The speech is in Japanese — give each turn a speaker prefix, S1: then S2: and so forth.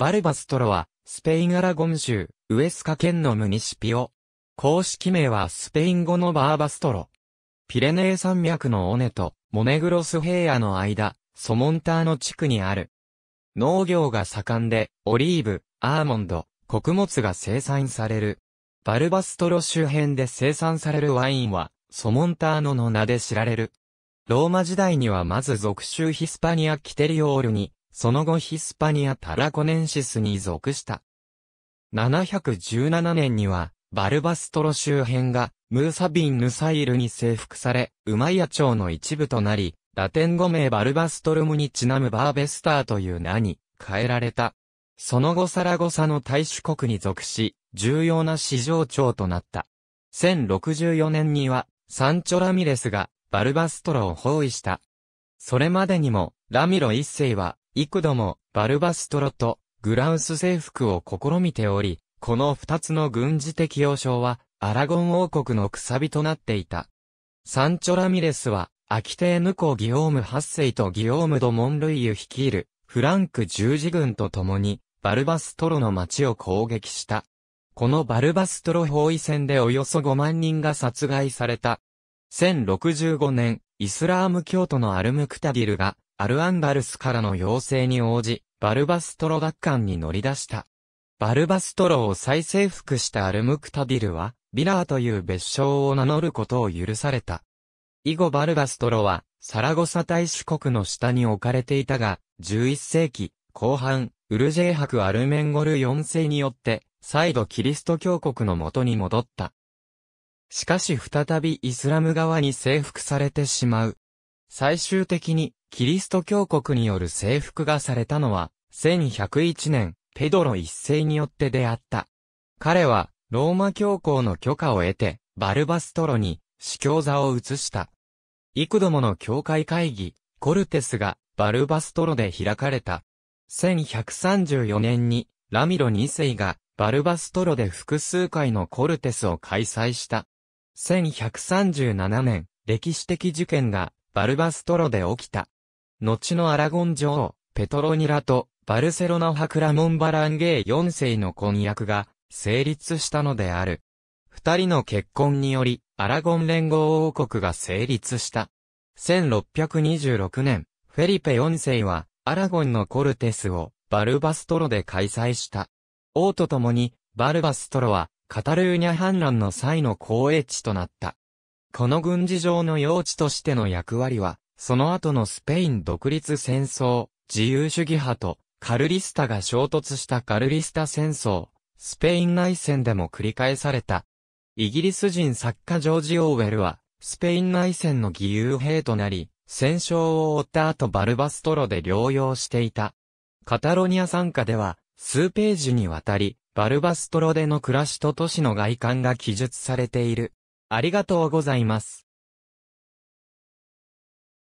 S1: バルバストロは、スペイン・アラゴン州、ウエスカ県のムニシピオ。公式名はスペイン語のバーバストロ。ピレネー山脈のオネと、モネグロス平野の間、ソモンターの地区にある。農業が盛んで、オリーブ、アーモンド、穀物が生産される。バルバストロ周辺で生産されるワインは、ソモンターノの名で知られる。ローマ時代にはまず属州ヒスパニア・キテリオールに、その後ヒスパニア・タラコネンシスに属した。717年には、バルバストロ周辺が、ムーサビン・ヌサイルに征服され、ウマイア朝の一部となり、ラテン語名バルバストルムにちなむバーベスターという名に変えられた。その後サラゴサの大主国に属し、重要な市場長となった。1064年には、サンチョラミレスがバルバストロを包囲した。それまでにも、ラミロ一世は、幾度もバルバストロとグラウス征服を試みており、この二つの軍事的要衝はアラゴン王国のくさびとなっていた。サンチョラミレスは、アキテーヌ公ギオーム8世とギオームド・モンルイユ率いるフランク十字軍と共にバルバストロの町を攻撃した。このバルバストロ包囲戦でおよそ5万人が殺害された。1065年、イスラーム教徒のアルムクタディルがアルアンダルスからの要請に応じ、バルバストロ奪還に乗り出した。バルバストロを再征服したアルムクタディルは、ビラーという別称を名乗ることを許された。以後バルバストロは、サラゴサ大使国の下に置かれていたが、11世紀後半、ウルジェークアルメンゴル4世によって、再度キリスト教国の元に戻った。しかし再びイスラム側に征服されてしまう。最終的にキリスト教国による征服がされたのは、1101年、ペドロ一世によって出会った。彼は、ローマ教皇の許可を得て、バルバストロに、司教座を移した。幾度もの教会会議、コルテスが、バルバストロで開かれた。1134年に、ラミロ二世が、バルバストロで複数回のコルテスを開催した。1137年、歴史的事件が、バルバストロで起きた。後のアラゴン女王、ペトロニラと、バルセロナクラモンバランゲー4世の婚約が、成立したのである。二人の結婚により、アラゴン連合王国が成立した。1626年、フェリペ4世は、アラゴンのコルテスを、バルバストロで開催した。王と共に、バルバストロは、カタルーニャ反乱の際の公営地となった。この軍事上の用地としての役割は、その後のスペイン独立戦争、自由主義派とカルリスタが衝突したカルリスタ戦争、スペイン内戦でも繰り返された。イギリス人作家ジョージ・オーウェルは、スペイン内戦の義勇兵となり、戦勝を追った後バルバストロで療養していた。カタロニア参加では、数ページにわたり、バルバストロでの暮らしと都市の外観が記述されている。ありがとうございます。